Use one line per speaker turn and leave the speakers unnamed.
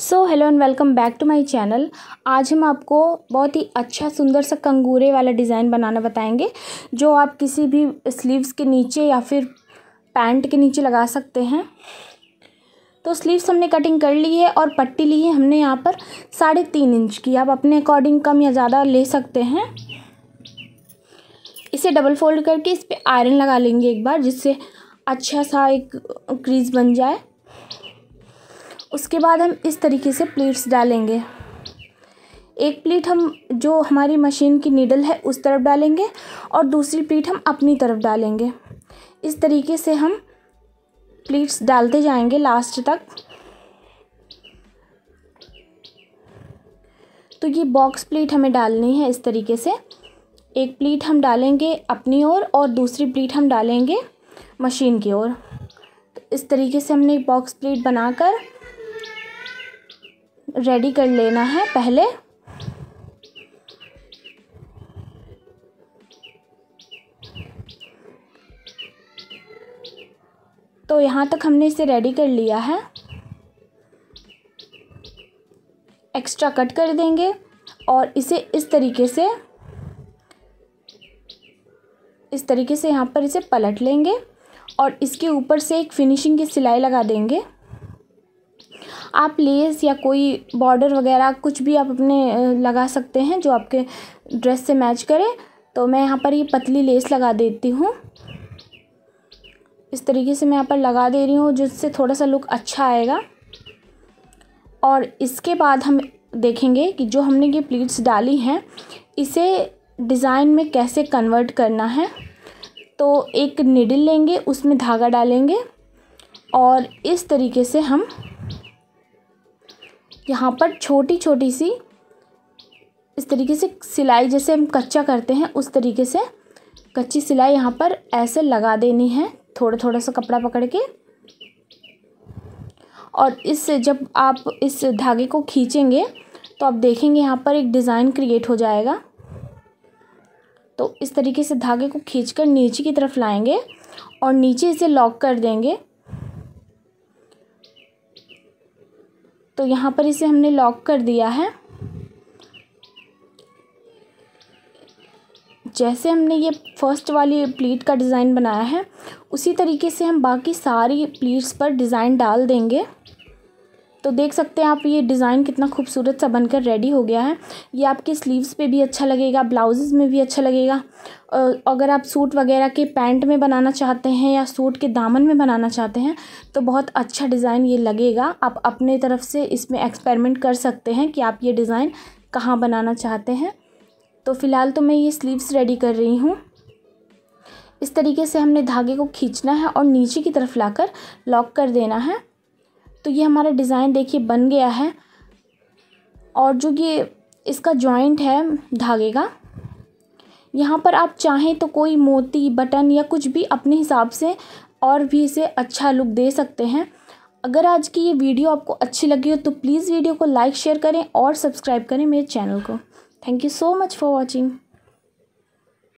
so hello and welcome back to my channel आज हम आपको बहुत ही अच्छा सुंदर सा कंगूरे वाला डिज़ाइन बनाना बताएंगे जो आप किसी भी स्लीव्स के नीचे या फिर पैंट के नीचे लगा सकते हैं तो स्लीव्स हमने कटिंग कर ली है और पट्टी ली है हमने यहाँ पर साढ़े तीन इंच की आप अपने अकॉर्डिंग कम या ज़्यादा ले सकते हैं इसे डबल फोल्ड करके इस पर आयरन लगा लेंगे एक बार जिससे अच्छा सा एक क्रीज बन जाए उसके बाद हम इस तरीके से प्लेट्स डालेंगे एक प्लेट हम जो हमारी मशीन की नीडल है उस तरफ डालेंगे और दूसरी प्लेट हम अपनी तरफ डालेंगे इस तरीके से हम प्लेट्स डालते जाएंगे लास्ट तक तो ये बॉक्स प्लेट हमें डालनी है इस तरीके से एक प्लेट हम डालेंगे अपनी ओर और, और दूसरी प्लेट हम डालेंगे मशीन की ओर तो इस तरीके से हमने एक बॉक्स प्लेट बनाकर रेडी कर लेना है पहले तो यहाँ तक हमने इसे रेडी कर लिया है एक्स्ट्रा कट कर देंगे और इसे इस तरीके से इस तरीके से यहाँ पर इसे पलट लेंगे और इसके ऊपर से एक फिनिशिंग की सिलाई लगा देंगे आप लेस या कोई बॉर्डर वगैरह कुछ भी आप अपने लगा सकते हैं जो आपके ड्रेस से मैच करे तो मैं यहाँ पर ये पतली लेस लगा देती हूँ इस तरीके से मैं यहाँ पर लगा दे रही हूँ जिससे थोड़ा सा लुक अच्छा आएगा और इसके बाद हम देखेंगे कि जो हमने ये प्लीट्स डाली हैं इसे डिज़ाइन में कैसे कन्वर्ट करना है तो एक निडल लेंगे उसमें धागा डालेंगे और इस तरीके से हम यहाँ पर छोटी छोटी सी इस तरीके से सिलाई जैसे हम कच्चा करते हैं उस तरीके से कच्ची सिलाई यहाँ पर ऐसे लगा देनी है थोड़ा थोड़ा सा कपड़ा पकड़ के और इस जब आप इस धागे को खींचेंगे तो आप देखेंगे यहाँ पर एक डिज़ाइन क्रिएट हो जाएगा तो इस तरीके से धागे को खींचकर नीचे की तरफ लाएंगे और नीचे इसे लॉक कर देंगे तो यहाँ पर इसे हमने लॉक कर दिया है जैसे हमने ये फर्स्ट वाली प्लीट का डिज़ाइन बनाया है उसी तरीके से हम बाकी सारी प्लीट्स पर डिज़ाइन डाल देंगे तो देख सकते हैं आप ये डिज़ाइन कितना खूबसूरत सा बनकर रेडी हो गया है ये आपके स्लीव्स पे भी अच्छा लगेगा ब्लाउज़ में भी अच्छा लगेगा अगर आप सूट वगैरह के पैंट में बनाना चाहते हैं या सूट के दामन में बनाना चाहते हैं तो बहुत अच्छा डिज़ाइन ये लगेगा आप अपने तरफ से इसमें एक्सपेरिमेंट कर सकते हैं कि आप ये डिज़ाइन कहाँ बनाना चाहते हैं तो फ़िलहाल तो मैं ये स्लीव्स रेडी कर रही हूँ इस तरीके से हमने धागे को खींचना है और नीचे की तरफ लाकर लॉक कर देना है तो ये हमारा डिज़ाइन देखिए बन गया है और जो ये इसका जॉइंट है धागे का यहाँ पर आप चाहें तो कोई मोती बटन या कुछ भी अपने हिसाब से और भी इसे अच्छा लुक दे सकते हैं अगर आज की ये वीडियो आपको अच्छी लगी हो तो प्लीज़ वीडियो को लाइक शेयर करें और सब्सक्राइब करें मेरे चैनल को thank you so much for watching